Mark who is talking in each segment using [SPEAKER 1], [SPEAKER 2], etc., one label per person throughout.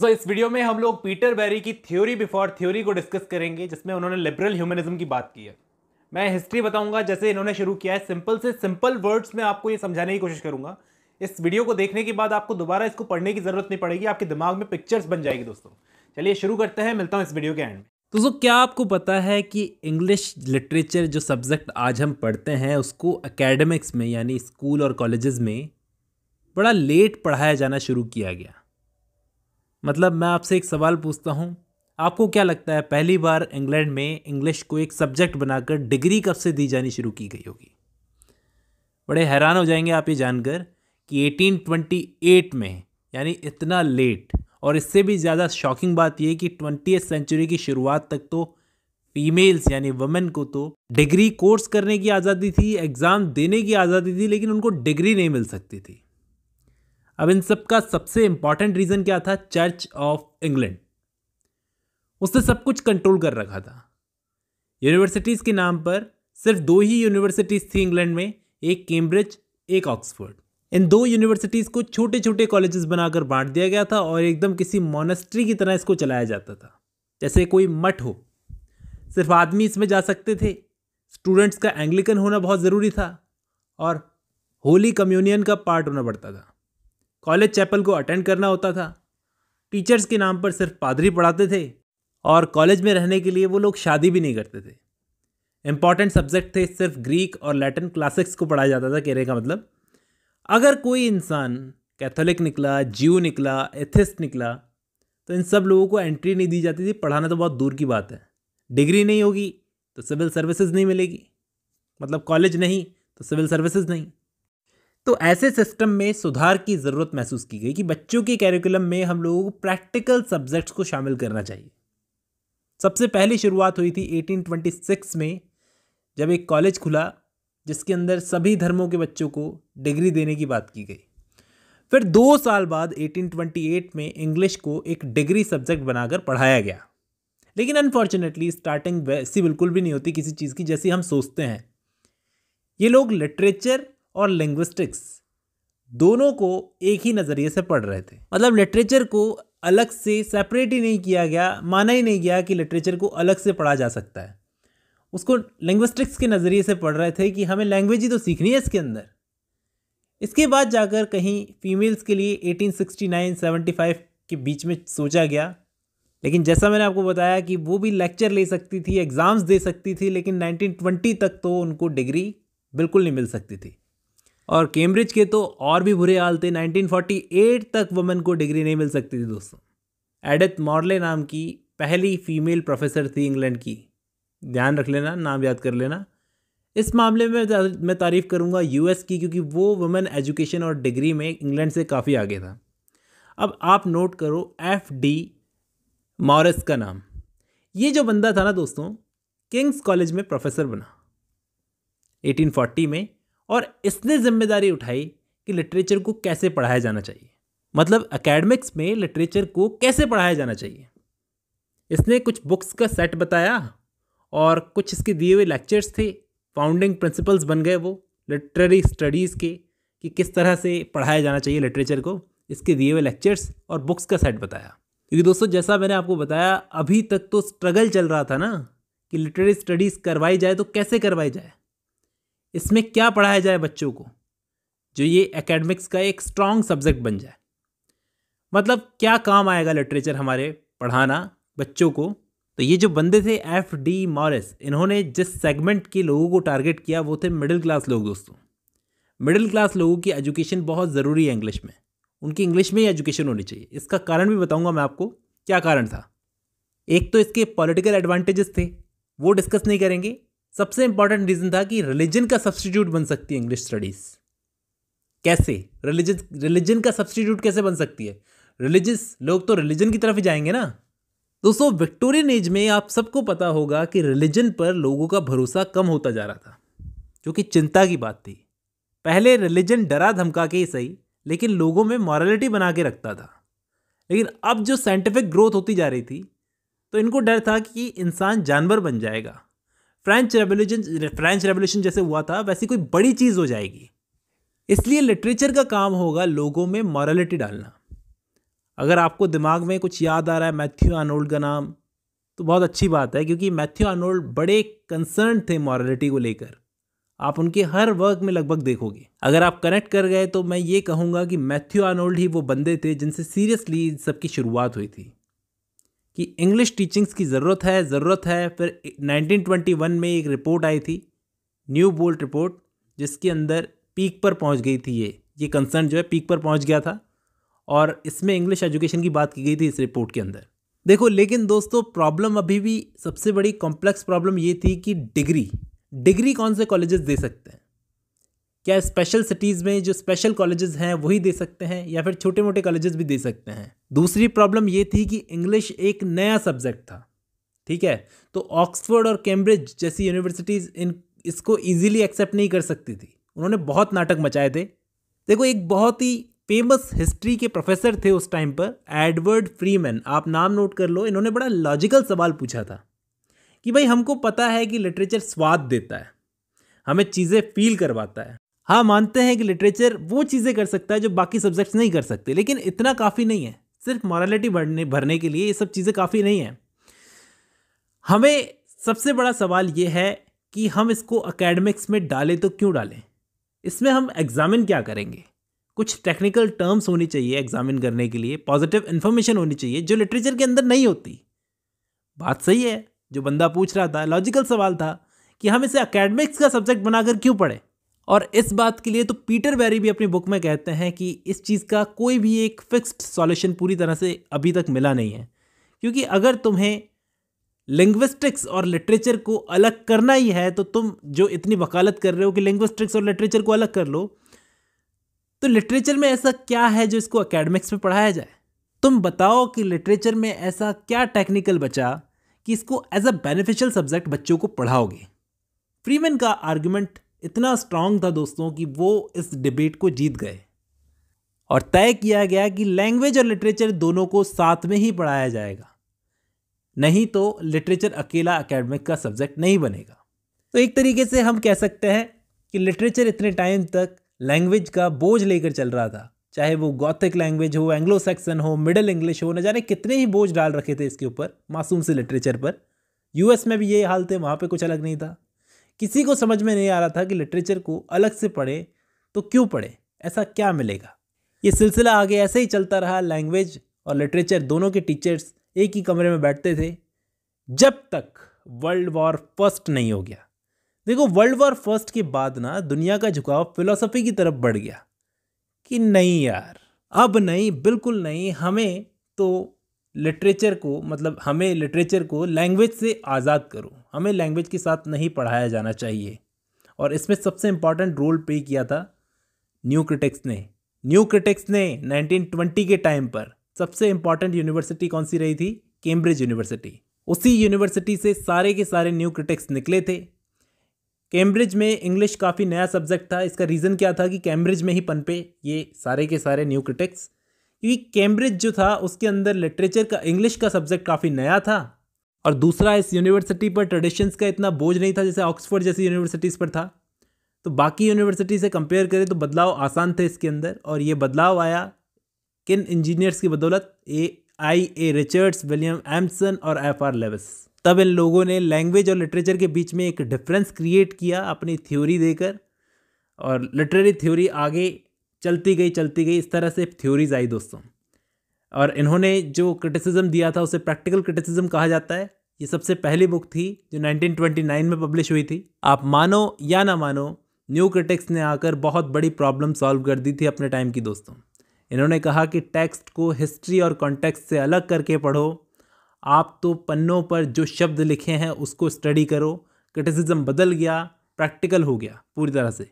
[SPEAKER 1] सो so, इस video में हम लोग पीटर बैरी की थ्योरी बिफोर थ्योरी को डिस्कस करेंगे जिसमें उन्होंने लिबरल ह्यूमनिज्म की बात की है मैं हिस्ट्री बताऊंगा जैसे इन्होंने शुरू किया है सिंपल से सिंपल वर्ड्स में आपको ये समझाने की कोशिश करूंगा इस वीडियो को देखने के बाद आपको दोबारा इसको पढ़ने की जरूरत नहीं पड़ेगी आपके दिमाग में पिक्चर्स बन जाएगी दोस्तों चलिए शुरू करते हैं मिलता हूँ इस वीडियो के एंड में तो दोस्तों क्या आपको पता है कि इंग्लिश लिटरेचर जो सब्जेक्ट आज हम पढ़ते हैं उसको अकेडमिक्स में यानी स्कूल और कॉलेज में बड़ा लेट पढ़ाया जाना शुरू किया गया मतलब मैं आपसे एक सवाल पूछता हूँ आपको क्या लगता है पहली बार इंग्लैंड में इंग्लिश को एक सब्जेक्ट बनाकर डिग्री कब से दी जानी शुरू की गई होगी बड़े हैरान हो जाएंगे आप ये जानकर कि 1828 में यानी इतना लेट और इससे भी ज़्यादा शॉकिंग बात यह कि ट्वेंटी सेंचुरी की शुरुआत तक तो फीमेल्स यानी वमेन को तो डिग्री कोर्स करने की आज़ादी थी एग्ज़ाम देने की आज़ादी थी लेकिन उनको डिग्री नहीं मिल सकती थी अब इन सब का सबसे इंपॉर्टेंट रीज़न क्या था चर्च ऑफ इंग्लैंड उसने सब कुछ कंट्रोल कर रखा था यूनिवर्सिटीज़ के नाम पर सिर्फ दो ही यूनिवर्सिटीज़ थी इंग्लैंड में एक कैम्ब्रिज एक ऑक्सफोर्ड इन दो यूनिवर्सिटीज़ को छोटे छोटे कॉलेजेस बनाकर बांट दिया गया था और एकदम किसी मोनेस्ट्री की तरह इसको चलाया जाता था जैसे कोई मठ हो सिर्फ आदमी इसमें जा सकते थे स्टूडेंट्स का एंग्लिकन होना बहुत ज़रूरी था और होली कम्यूनियन का पार्ट होना पड़ता था कॉलेज चैपल को अटेंड करना होता था टीचर्स के नाम पर सिर्फ पादरी पढ़ाते थे और कॉलेज में रहने के लिए वो लोग शादी भी नहीं करते थे इम्पॉर्टेंट सब्जेक्ट थे सिर्फ ग्रीक और लैटिन क्लासिक्स को पढ़ाया जाता था कहने का मतलब अगर कोई इंसान कैथोलिक निकला जीव निकला एथिस्ट निकला तो इन सब लोगों को एंट्री नहीं दी जाती थी पढ़ाना तो बहुत दूर की बात है डिग्री नहीं होगी तो सिविल सर्विसेज नहीं मिलेगी मतलब कॉलेज नहीं तो सिविल सर्विसेज नहीं तो ऐसे सिस्टम में सुधार की ज़रूरत महसूस की गई कि बच्चों के कैरिकुलम में हम लोगों को प्रैक्टिकल सब्जेक्ट्स को शामिल करना चाहिए सबसे पहली शुरुआत हुई थी 1826 में जब एक कॉलेज खुला जिसके अंदर सभी धर्मों के बच्चों को डिग्री देने की बात की गई फिर दो साल बाद 1828 में इंग्लिश को एक डिग्री सब्जेक्ट बनाकर पढ़ाया गया लेकिन अनफॉर्चुनेटली स्टार्टिंग वैसी बिल्कुल भी नहीं होती किसी चीज़ की जैसी हम सोचते हैं ये लोग लिटरेचर और लिंग्विस्टिक्स दोनों को एक ही नज़रिए से पढ़ रहे थे मतलब लिटरेचर को अलग से सेपरेट ही नहीं किया गया माना ही नहीं गया कि लिटरेचर को अलग से पढ़ा जा सकता है उसको लिंग्विस्टिक्स के नज़रिए से पढ़ रहे थे कि हमें लैंग्वेज ही तो सीखनी है इसके अंदर इसके बाद जाकर कहीं फीमेल्स के लिए 1869 75 के बीच में सोचा गया लेकिन जैसा मैंने आपको बताया कि वो भी लेक्चर ले सकती थी एग्ज़ाम्स दे सकती थी लेकिन 1920 तक तो उनको डिग्री बिल्कुल नहीं मिल सकती थी और कैम्ब्रिज के तो और भी बुरे हाल थे 1948 तक वुमेन को डिग्री नहीं मिल सकती थी दोस्तों एडिथ मॉर्ले नाम की पहली फीमेल प्रोफेसर थी इंग्लैंड की ध्यान रख लेना नाम याद कर लेना इस मामले में मैं तारीफ़ करूँगा यूएस की क्योंकि वो वुमेन एजुकेशन और डिग्री में इंग्लैंड से काफ़ी आगे था अब आप नोट करो एफ डी मॉरस का नाम ये जो बंदा था ना दोस्तों किंग्स कॉलेज में प्रोफेसर बना 1840 में और इसने जिम्मेदारी उठाई कि लिटरेचर को कैसे पढ़ाया जाना चाहिए मतलब एकेडमिक्स में लिटरेचर को कैसे पढ़ाया जाना चाहिए इसने कुछ बुक्स का सेट बताया और कुछ इसके दिए हुए लेक्चर्स थे फाउंडिंग प्रिंसिपल्स बन गए वो लिटरेरी स्टडीज़ के कि किस तरह से पढ़ाया जाना चाहिए लिटरेचर को इसके दिए हुए लेक्चर्स और बुक्स का सेट बताया क्योंकि दोस्तों जैसा मैंने आपको बताया अभी तक तो स्ट्रगल चल रहा था ना कि लिटरेरी स्टडीज़ करवाई जाए तो कैसे करवाई जाए इसमें क्या पढ़ाया जाए बच्चों को जो ये एकेडमिक्स का एक स्ट्रॉन्ग सब्जेक्ट बन जाए मतलब क्या काम आएगा लिटरेचर हमारे पढ़ाना बच्चों को तो ये जो बंदे थे एफ डी मॉरिस इन्होंने जिस सेगमेंट के लोगों को टारगेट किया वो थे मिडिल क्लास लोग दोस्तों मिडिल क्लास लोगों की एजुकेशन बहुत ज़रूरी है इंग्लिश में उनकी इंग्लिश में ही एजुकेशन होनी चाहिए इसका कारण भी बताऊंगा मैं आपको क्या कारण था एक तो इसके पॉलिटिकल एडवांटेजेस थे वो डिस्कस नहीं करेंगे सबसे इंपॉर्टेंट रीज़न था कि रिलीजन का सब्सटीट्यूट बन सकती है इंग्लिश स्टडीज़ कैसे रिलीजन रिलीजन का सब्सटीट्यूट कैसे बन सकती है रिलीजियस लोग तो रिलीजन की तरफ ही जाएंगे ना दोस्तों विक्टोरियन एज में आप सबको पता होगा कि रिलीजन पर लोगों का भरोसा कम होता जा रहा था जो कि चिंता की बात थी पहले रिलीजन डरा धमका के ही सही लेकिन लोगों में मॉरलिटी बना के रखता था लेकिन अब जो साइंटिफिक ग्रोथ होती जा रही थी तो इनको डर था कि इंसान जानवर बन जाएगा फ्रेंच रेवोल्यूशन फ्रेंच रेवोल्यूशन जैसे हुआ था वैसी कोई बड़ी चीज़ हो जाएगी इसलिए लिटरेचर का काम होगा लोगों में मॉरलिटी डालना अगर आपको दिमाग में कुछ याद आ रहा है मैथ्यू आर्नोल्ड का नाम तो बहुत अच्छी बात है क्योंकि मैथ्यू आर्नोल्ड बड़े कंसर्न थे मॉरलिटी को लेकर आप उनके हर वर्क में लगभग देखोगे अगर आप कनेक्ट कर गए तो मैं ये कहूँगा कि मैथ्यू आर्नोल्ड ही वो बंदे थे जिनसे सीरियसली सबकी शुरुआत हुई थी कि इंग्लिश टीचिंग्स की ज़रूरत है ज़रूरत है फिर 1921 में एक रिपोर्ट आई थी न्यू बोल्ट रिपोर्ट जिसके अंदर पीक पर पहुंच गई थी ये ये कंसर्न जो है पीक पर पहुंच गया था और इसमें इंग्लिश एजुकेशन की बात की गई थी इस रिपोर्ट के अंदर देखो लेकिन दोस्तों प्रॉब्लम अभी भी सबसे बड़ी कॉम्प्लेक्स प्रॉब्लम ये थी कि डिग्री डिग्री कौन से कॉलेजेस दे सकते हैं क्या स्पेशल सिटीज़ में जो स्पेशल कॉलेजेस हैं वही दे सकते हैं या फिर छोटे मोटे कॉलेजेस भी दे सकते हैं दूसरी प्रॉब्लम ये थी कि इंग्लिश एक नया सब्जेक्ट था ठीक है तो ऑक्सफोर्ड और कैम्ब्रिज जैसी यूनिवर्सिटीज़ इन इसको ईजिली एक्सेप्ट नहीं कर सकती थी उन्होंने बहुत नाटक मचाए थे देखो एक बहुत ही फेमस हिस्ट्री के प्रोफेसर थे उस टाइम पर एडवर्ड फ्रीमैन आप नाम नोट कर लो इन्होंने बड़ा लॉजिकल सवाल पूछा था कि भाई हमको पता है कि लिटरेचर स्वाद देता है हमें चीज़ें फील करवाता है हाँ मानते हैं कि लिटरेचर वो चीज़ें कर सकता है जो बाकी सब्जेक्ट्स नहीं कर सकते लेकिन इतना काफ़ी नहीं है सिर्फ मॉरलिटी बढ़ने भरने के लिए ये सब चीज़ें काफ़ी नहीं हैं हमें सबसे बड़ा सवाल ये है कि हम इसको अकेडमिक्स में डालें तो क्यों डालें इसमें हम एग्ज़ामिन क्या करेंगे कुछ टेक्निकल टर्म्स होनी चाहिए एग्ज़ामिन करने के लिए पॉजिटिव इन्फॉर्मेशन होनी चाहिए जो लिटरेचर के अंदर नहीं होती बात सही है जो बंदा पूछ रहा था लॉजिकल सवाल था कि हम इसे अकेडमिक्स का सब्जेक्ट बनाकर क्यों पढ़ें और इस बात के लिए तो पीटर बैरी भी अपनी बुक में कहते हैं कि इस चीज़ का कोई भी एक फिक्स्ड सॉल्यूशन पूरी तरह से अभी तक मिला नहीं है क्योंकि अगर तुम्हें लिंग्विस्टिक्स और लिटरेचर को अलग करना ही है तो तुम जो इतनी वकालत कर रहे हो कि लिंग्विस्टिक्स और लिटरेचर को अलग कर लो तो लिटरेचर में ऐसा क्या है जो इसको अकेडमिक्स में पढ़ाया जाए तुम बताओ कि लिटरेचर में ऐसा क्या टेक्निकल बचा कि इसको एज अ बेनिफिशियल सब्जेक्ट बच्चों को पढ़ाओगे फ्रीमैन का आर्ग्यूमेंट इतना स्ट्रांग था दोस्तों कि वो इस डिबेट को जीत गए और तय किया गया कि लैंग्वेज और लिटरेचर दोनों को साथ में ही पढ़ाया जाएगा नहीं तो लिटरेचर अकेला अकेडमिक का सब्जेक्ट नहीं बनेगा तो एक तरीके से हम कह सकते हैं कि लिटरेचर इतने टाइम तक लैंग्वेज का बोझ लेकर चल रहा था चाहे वो गौथिक लैंग्वेज हो एंग्लो सैक्सन हो मिडल इंग्लिश हो न जाने कितने ही बोझ डाल रखे थे इसके ऊपर मासूम से लिटरेचर पर यूएस में भी यही हाल थे वहाँ पे कुछ अलग नहीं था किसी को समझ में नहीं आ रहा था कि लिटरेचर को अलग से पढ़े तो क्यों पढ़े ऐसा क्या मिलेगा ये सिलसिला आगे ऐसे ही चलता रहा लैंग्वेज और लिटरेचर दोनों के टीचर्स एक ही कमरे में बैठते थे जब तक वर्ल्ड वॉर फर्स्ट नहीं हो गया देखो वर्ल्ड वॉर फर्स्ट के बाद ना दुनिया का झुकाव फिलोसफी की तरफ बढ़ गया कि नहीं यार अब नहीं बिल्कुल नहीं हमें तो लिटरेचर को मतलब हमें लिटरेचर को लैंग्वेज से आज़ाद करो हमें लैंग्वेज के साथ नहीं पढ़ाया जाना चाहिए और इसमें सबसे इम्पॉर्टेंट रोल प्ले किया था न्यू क्रिटिक्स ने न्यू क्रिटिक्स ने 1920 के टाइम पर सबसे इम्पॉर्टेंट यूनिवर्सिटी कौन सी रही थी कैम्ब्रिज यूनिवर्सिटी उसी यूनिवर्सिटी से सारे के सारे न्यू क्रिटिक्स निकले थे कैम्ब्रिज में इंग्लिश काफ़ी नया सब्जेक्ट था इसका रीज़न क्या था कि कैम्ब्रिज में ही पनपे ये सारे के सारे न्यू क्रिटिक्स क्योंकि कैम्ब्रिज जो था उसके अंदर लिटरेचर का इंग्लिश का सब्जेक्ट काफ़ी नया था और दूसरा इस यूनिवर्सिटी पर ट्रेडिशंस का इतना बोझ नहीं था जैसे ऑक्सफोर्ड जैसी यूनिवर्सिटीज़ पर था तो बाकी यूनिवर्सिटी से कंपेयर करें तो बदलाव आसान थे इसके अंदर और ये बदलाव आया किन इंजीनियर्स की बदौलत A I A Richards William Empson और एफ आर लेविस तब इन लोगों ने लैंग्वेज और लिटरेचर के बीच में एक डिफरेंस क्रिएट किया अपनी थ्योरी देकर और लिटरेरी थ्योरी आगे चलती गई चलती गई इस तरह से थ्योरीज आई दोस्तों और इन्होंने जो क्रिटिसिज्म दिया था उसे प्रैक्टिकल क्रिटिसिज्म कहा जाता है ये सबसे पहली बुक थी जो 1929 में पब्लिश हुई थी आप मानो या ना मानो न्यू क्रिटिक्स ने आकर बहुत बड़ी प्रॉब्लम सॉल्व कर दी थी अपने टाइम की दोस्तों इन्होंने कहा कि टेक्स्ट को हिस्ट्री और कॉन्टेक्स्ट से अलग करके पढ़ो आप तो पन्नों पर जो शब्द लिखे हैं उसको स्टडी करो क्रिटिसिज्म बदल गया प्रैक्टिकल हो गया पूरी तरह से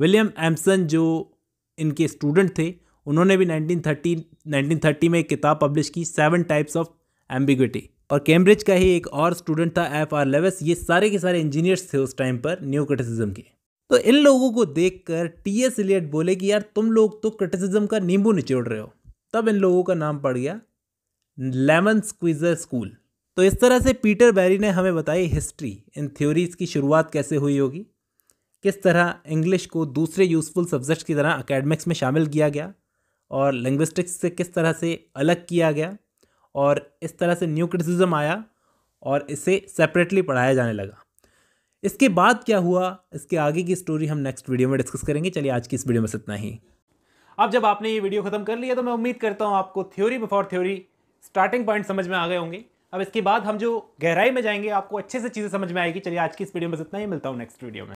[SPEAKER 1] विलियम एम्सन जो इनके स्टूडेंट थे उन्होंने भी 1930 1930 में एक किताब पब्लिश की सेवन टाइप्स ऑफ एम्बिग्विटी और कैम्ब्रिज का ही एक और स्टूडेंट था एफ आर लेवस ये सारे के सारे इंजीनियर्स थे उस टाइम पर न्यू क्रिटिसिज्म के तो इन लोगों को देखकर टी एस इलियट बोले कि यार तुम लोग तो क्रिटिसिज्म का नींबू निचोड़ रहे हो तब इन लोगों का नाम पड़ गया लेमन स्क्विजर स्कूल तो इस तरह से पीटर बैरी ने हमें बताई हिस्ट्री इन थ्योरीज की शुरुआत कैसे हुई होगी किस तरह इंग्लिश को दूसरे यूज़फुल सब्जेक्ट्स की तरह अकेडमिक्स में शामिल किया गया और लिंग्विस्टिक्स से किस तरह से अलग किया गया और इस तरह से न्यू क्रिटिसिज्म आया और इसे सेपरेटली पढ़ाया जाने लगा इसके बाद क्या हुआ इसके आगे की स्टोरी हम नेक्स्ट वीडियो में डिस्कस करेंगे चलिए आज की इस वीडियो में इतना ही अब जब आपने ये वीडियो ख़त्म कर लिया तो मैं उम्मीद करता हूँ आपको theory before theory starting point समझ में आ गए होंगे अब इसके बाद हम जो गहराई में जाएंगे आपको अच्छे से चीज़ें समझ में आएगी चलिए आज की इस वीडियो में इतना ही मिलता हूँ नेक्स्ट वीडियो में